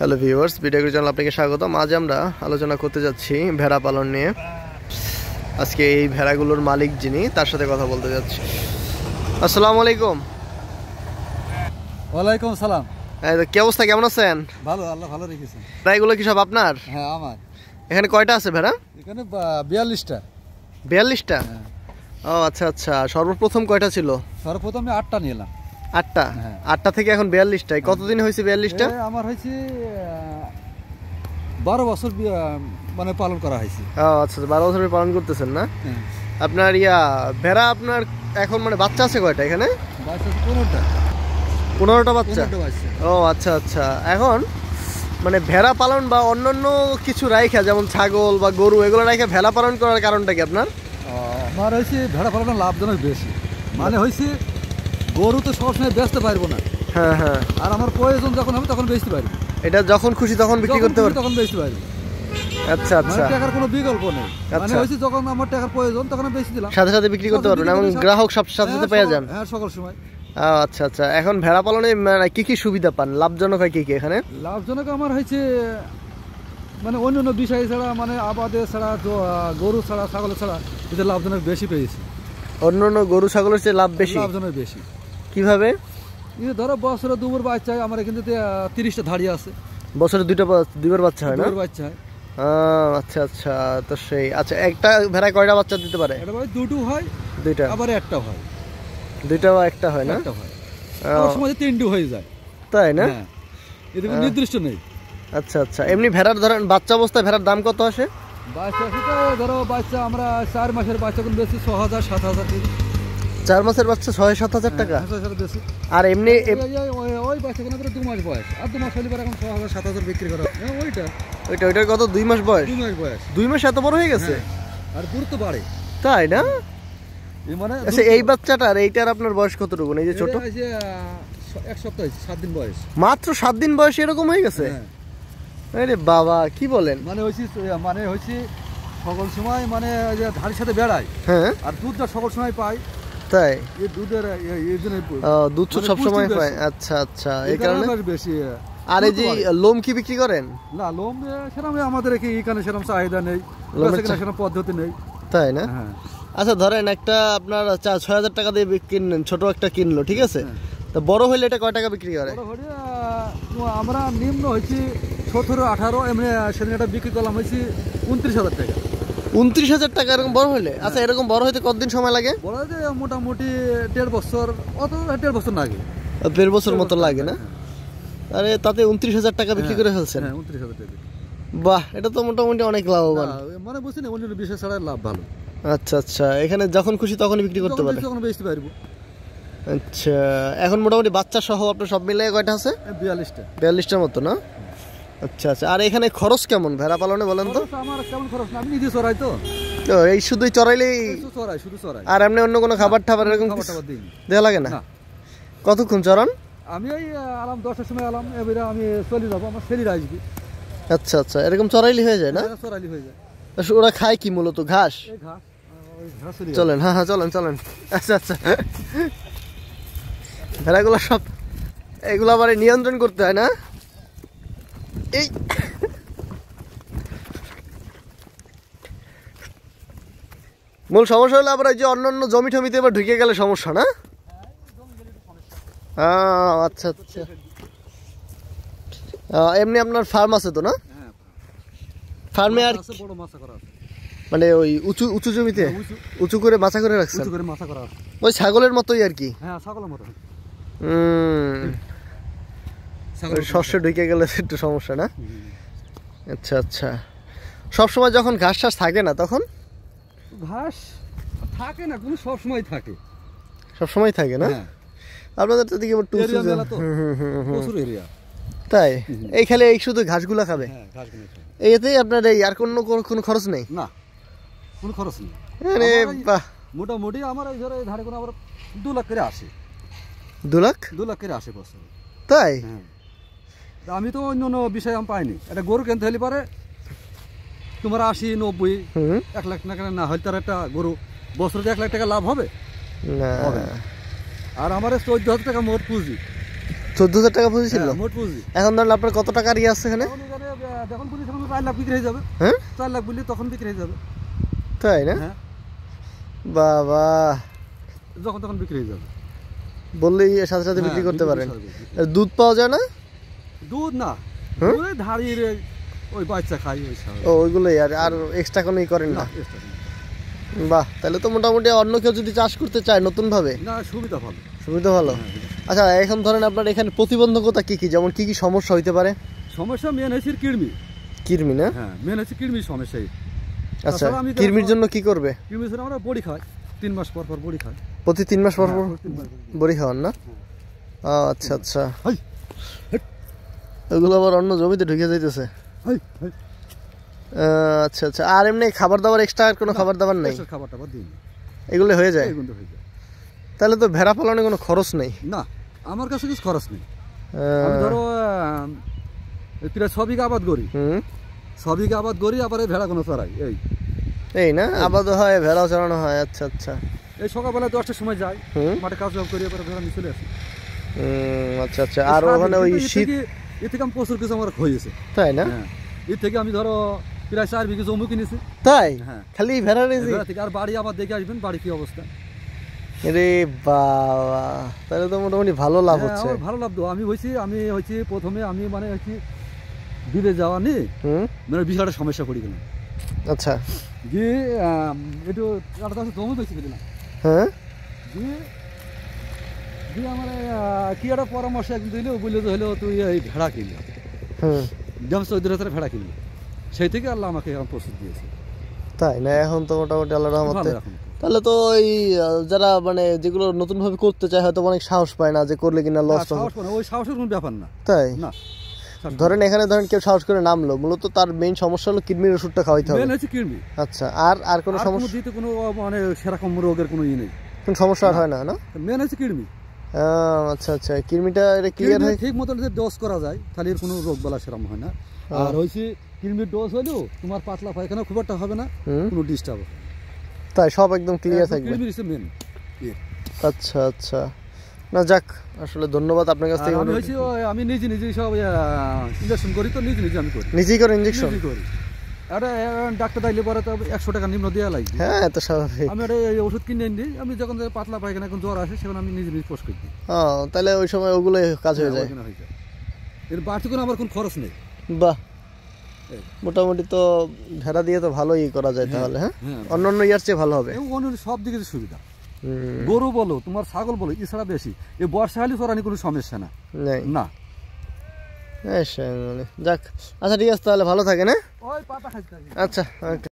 Hello viewers video channel আপনাকে স্বাগতম আজ আমরা আলোচনা করতে যাচ্ছি ভেড়া পালন নিয়ে আজকে এই ভেড়াগুলোর মালিক যিনি তার সাথে কথা বলতে যাচ্ছি আসসালামু আলাইকুম ওয়ালাইকুম সালাম কি অবস্থা কেমন আছেন ভালো আল্লাহ ভালো রেখেছেন ভেড়াগুলো কি সব আপনার হ্যাঁ আমার এখানে কয়টা আছে ভেড়া এখানে বিয়াল্লিশটা বিয়াল্লিশটা হ্যাঁ। ও আচ্ছা আচ্ছা সর্বপ্রথম কয়টা ছিল সর্বপ্রথম আটটা নিলাম আটটা হ্যাঁ। আটটা থেকে এখন বিয়াল্লিশটাই কতদিন হয়েছে বিয়াল্লিশটা আমার হয়েছে বারো বছর মানে পালন করা হয়েছে আচ্ছা বারো বছর পালন করতেছেন না হ্যাঁ। আপনার ইয়া ভেড়া আপনার এখন মানে বাচ্চা আছে কয়টা এখানে পনেরোটা পনেরোটা বাচ্চা ও আচ্ছা আচ্ছা এখন মানে ভেড়া পালন বা অন্যান্য কিছু রাইখা যেমন ছাগল বা গরু এগুলো রাইখা ভেড়া পালন করার কারণটা কি আপনার আমার হয়েছে ভেড়া পালনের লাভজনক বেশি মানে হয়েছে গরু তো সবসময় বেচতে পারবো না হ্যাঁ হ্যাঁ আর আমার প্রয়োজন যখন হবে তখন বেচতে পারবো এটা যখন খুশি তখন বিক্রি করতে পারবো তখন বেচতে পারবো আচ্ছা, মানে আচ্ছা। টাকার কোনো বিকল্প নেই আচ্ছা। মানে যখন আমার প্রয়োজন তখন সাথে সাথে বিক্রি করতে গ্রাহক সব হ্যাঁ, সাথে সাথে পেয়ে হ্যাঁ সকল সময় আচ্ছা আচ্ছা এখন ভেড়া পালনে মানে কি কি সুবিধা পান লাভজনক হয় কি কি এখানে লাভজনক আমার হয়েছে মানে বিষয় ছাড়া মানে আবাদে ছাড়া গরু ছাড়া ছাগল ছাড়া এটা লাভজনক বেশি গরু ছাগলের চেয়ে লাভ বেশি লাভজনক বেশি কিভাবে ধরো বছরে দুবার বাচ্চা হয় আমার কিন্তু তিরিশটা ধাড়ি আছে বছরে দুইটা দুবার বাচ্চা হয় না বাচ্চা হয় আচ্ছা আচ্ছা তো সেই আচ্ছা একটা ভেড়া কয়টা বাচ্চা দিতে পারে এটা দুটো হয় দুইটা আবার একটা হয় দুইটা বা একটা হয় না একটা হয় সমাজে তিনটু হয়ে যায় তাই না হ্যাঁ। এটা নির্দিষ্ট নেই আচ্ছা আচ্ছা এমনি ভেড়ার ধরেন বাচ্চা অবস্থায় ভেড়ার দাম কত আসে বাচ্চা ধরো বাচ্চা আমরা চার মাসের বাচ্চা কোন বেশি ছ হাজার সাত হাজার চার মাসের বাচ্চা ছয় সাত হাজার হ্যাঁ, টাকা আর এমনি ওই দু মাস বয়স আর দু মাস এখন সাত হাজার বিক্রি করা হ্যাঁ, ওইটা ওইটা ওইটার কত দুই মাস বয়স দুই মাস বয়স দুই মাস এত বড় হয়ে গেছে হ্যাঁ। আর গুরুত্ব বাড়ে তাই না মানে আচ্ছা এই আর এইটার আপনার বয়স কতটুকু এই যে ছোট এক সপ্তাহ সাত দিন বয়স মাত্র সাত দিন বয়স এরকম হয়ে গেছে আরে বাবা কি বলেন মানে মানে হয়েছি সকল সময় মানে ধানের সাথে বেড়ায় হ্যাঁ আর দুধটা সকল সময় পায় তাই দুধের দুধ মানে সবসময় পায় আচ্ছা আচ্ছা এই কারণে বেশি আর এই যে লোম কি বিক্রি করেন না লোম সেরকম আমাদের এখানে সেরকম চাহিদা নেই সেরকম পদ্ধতি নেই তাই না হ্যাঁ। আচ্ছা ধরেন একটা আপনার চার ছয় হাজার টাকা দিয়ে কিনলেন ছোট একটা কিনলো ঠিক আছে হ্যাঁ। তো বড় হইলে এটা কয় টাকা বিক্রি করে আমরা নিম্ন হয়েছি সতেরো আঠারো এমনি সেদিন একটা বিক্রি করলাম হয়েছি উনত্রিশ হাজার টাকা উনত্রিশ হাজার টাকা এরকম বড় হলে আচ্ছা এরকম বড় হইতে কতদিন সময় লাগে বড় হইতে মোটামুটি দেড় বছর অত দেড় বছর লাগে দেড় বছর মতো লাগে না হ্যাঁ। আরে তাতে উনত্রিশ হাজার টাকা বিক্রি হ্যাঁ, করে ফেলছেন হ্যাঁ, উনত্রিশ হাজার টাকা বাহ এটা তো মোটামুটি অনেক লাভবান মানে বলছি না অন্যান্য বিষয় ছাড়া লাভ ভালো আচ্ছা আচ্ছা এখানে যখন খুশি তখন বিক্রি করতে পারবে তখন বেচতে পারবো আচ্ছা এখন মোটামুটি বাচ্চা সহ আপনার সব মিলে কয়টা আছে বিয়াল্লিশটা বিয়াল্লিশটার মতো না আচ্ছা আচ্ছা আর এখানে খরচ কেমন ভেড়া পালনে বলেন তো আমার কেমন খরচ না আমি নিজে তো তো এই শুধু চড়াইলেই চড়াই শুধু চড়াই আর এমনি অন্য কোনো খাবার টাবার এরকম দেওয়া লাগে না কতক্ষণ চড়ান আমি ওই আলাম দশটার সময় আলাম এবারে আমি চলে যাবো আমার ছেলেরা আসবে আচ্ছা আচ্ছা এরকম চড়াইলি হয়ে যায় না হ্যাঁ, চড়াইলি হয়ে যায় আচ্ছা, ওরা খায় কি মূলত ঘাস চলেন হ্যাঁ হ্যাঁ চলেন চলেন আচ্ছা আচ্ছা ভেড়াগুলো সব এগুলো আবার নিয়ন্ত্রণ করতে হয় না এই মূল সমস্যা হলো আবার যে অন্য অন্য জমি টমিতে এবার ঢুকে গেলে সমস্যা না আচ্ছা আচ্ছা এমনি আপনার ফার্ম আছে তো না ফার্মে আর মানে ওই উঁচু উঁচু জমিতে হ্যাঁ, উঁচু করে মাছা করে রাখছে ওই ছাগলের মতোই আর কি হ্যাঁ ছাগলের মতো শস্য ঢুকে গেলে একটু সমস্যা না আচ্ছা আচ্ছা সব সময় যখন ঘাস টাস থাকে না তখন ঘাস থাকে না কোনো সব সময় থাকে সব সময় থাকে না হ্যাঁ। আপনাদের তো দিকে প্রচুর এরিয়া তাই এই খেলে এই শুধু ঘাসগুলা খাবে হ্যাঁ, এতেই আপনার এই আর কোনো কোনো খরচ নেই না কোনো খরচ নেই আরে বাহ মোটামুটি আমার এই ধরে ধারে কোনো আবার দু লাখ করে আসে দু লাখ দু লাখ করে আসে বছরে তাই হ্যাঁ। আমি তো অন্য অন্য বিষয় আমি পাইনি একটা গরু কিনতে হলে পারে তোমার আশি নব্বই এক লাখ টাকা না হলে তার একটা গরু বছরতে এক লাখ টাকা লাভ হবে আর আমার চোদ্দ হাজার টাকা মোট পুঁজি চোদ্দ হাজার টাকা পুঁজি ছিল হ্যাঁ, মোট পুঁজি এখন ধরেন আপনার কত টাকা ইয়ে আছে এখানে যখন পুঁজি তখন চার লাখ বিক্রি হয়ে যাবে হ্যাঁ চার লাখ বললে তখন বিক্রি হয়ে যাবে তাই না হ্যাঁ। বাবা যখন তখন বিক্রি হয়ে যাবে বললেই সাথে সাথে হ্যাঁ, বিক্রি করতে পারেন দুধ পাওয়া যায় না দুধ না হ্যাঁ? দুধে ধাড়ির ওই বাচ্চা খাই ও ওইগুলোই আর আর এক্সট্রা কোনোই করেন না বাহ তাহলে তো মোটামুটি অন্য কেউ যদি চাষ করতে চায় নতুনভাবে না সুবিধা ভালো সুবিধা ভালো হ্যাঁ, আচ্ছা এখন ধরেন আপনার এখানে প্রতিবন্ধকতা কী কী যেমন কী কী সমস্যা হইতে পারে সমস্যা মেন হয়েছে কৃমি কৃমি না হ্যাঁ মেন হয়েছে কৃমির সমস্যাই আচ্ছা কৃমির জন্য কি করবে কৃমির ছাড়া আমরা বড়ি খাই তিন মাস পর পর বড়ি খাই প্রতি তিন মাস পর হ্যাঁ, পর বড়ি খাওয়ান না আচ্ছা আচ্ছা ওগুলো আবার অন্য জমিতে ঢুকে যাইতেছে আচ্ছা আচ্ছা আর এমনি খাবার দাবার এক্সট্রা কোনো খাবার দাবার নেই খাবার দাবার দিই এগুলো হয়ে যায় তাহলে তো ভেড়া পালনে কোনো খরচ নেই না আমার কাছে কিছু খরচ নেই ধরো প্রায় ছ বিঘা আবাদ করি ছ বিঘা আবাদ করি আবার ভেড়া কোনো চড়াই এই এই না আবাদ হয় ভেড়া চড়ানো হয় আচ্ছা আচ্ছা এই সকালবেলা দশটার সময় যাই মাঠে কাজ করি আবার ভেড়া নিয়ে চলে আসি আচ্ছা আচ্ছা আর ওখানে ওই শীত এর থেকে আমি প্রচুর কিছু আমার হয়েছে তাই না হ্যাঁ। এর থেকে আমি ধরো প্রায় চার বিঘে জমি কিনেছি তাই হ্যাঁ খালি ভেড়া থেকে আর বাড়ি আবার দেখে আসবেন বাড়ি কি অবস্থা আরে বাবা তাহলে তো মোটামুটি ভালো লাভ হ্যাঁ, হচ্ছে ভালো লাভ তো আমি হয়েছি আমি হয়েছি প্রথমে আমি মানে হয়েছি বিলে যাওয়া নিয়ে মানে বিশাল সমস্যা করি গেলাম আচ্ছা গিয়ে একটু জমি বেশি হ্যাঁ গিয়ে দিয়ে আমার কি একটা পরামর্শ একদিন দিলে বললো হলো তুই এই ভেড়া কিনলি হুম চৌধুরী হাজার ভেড়া কিনলি সেই থেকে আল্লাহ আমাকে এখন প্রস্তুত দিয়েছে তাই না এখন তো মোটামুটি আল্লাহ রহমতে তাহলে তো ওই যারা মানে যেগুলো নতুন ভাবে করতে চায় হয়তো অনেক সাহস পায় না যে করলে কিনা লস হবে ওই সাহসের কোনো ব্যাপার না তাই না ধরেন এখানে ধরেন কেউ সাহস করে নামলো মূলত তার মেইন সমস্যা হলো কিডনির ওষুধটা খাওয়াইতে হবে কিডনি আচ্ছা আর আর কোনো সমস্যা কোনো মানে সেরকম রোগের কোনো ইয়ে নেই কোনো সমস্যা আর হয় না না মেন হচ্ছে কিডনি আচ্ছা আচ্ছা কৃমিটা এটা ক্লিয়ার হয় ঠিক মতো যদি ডোজ করা যায় তাহলে এর কোনো রোগ বলা সেরকম হয় না আর হয়েছে কৃমির ডোজ হলেও তোমার পাতলা পায়খানা খুব একটা হবে না কোনো ডিস্টার্ব তাই সব একদম ক্লিয়ার থাকবে কৃমির ইসে মেন ইয়ে। আচ্ছা আচ্ছা না যাক আসলে ধন্যবাদ আপনার কাছ থেকে আমি নিজে নিজে সব ইনজেকশন করি তো নিজে নিজে আমি করি নিজেই করে ইনজেকশন করি হ্যাঁ, হ্যাঁ, খরচ নেই মোটামুটি তো ভেড়া দিয়ে তো ভালোই করা যায় হ্যাঁ, তাহলে হ্যাঁ অন্যান্য ইয়ার চেয়ে ভালো হবে সব দিকে সুবিধা গরু বলো তোমার ছাগল বলো এছাড়া বেশি এই বর্ষা হলে কোনো সমস্যা না না মানে, যাক আচ্ছা ঠিক আছে তাহলে ভালো থাকেন হ্যাঁ আচ্ছা ওকে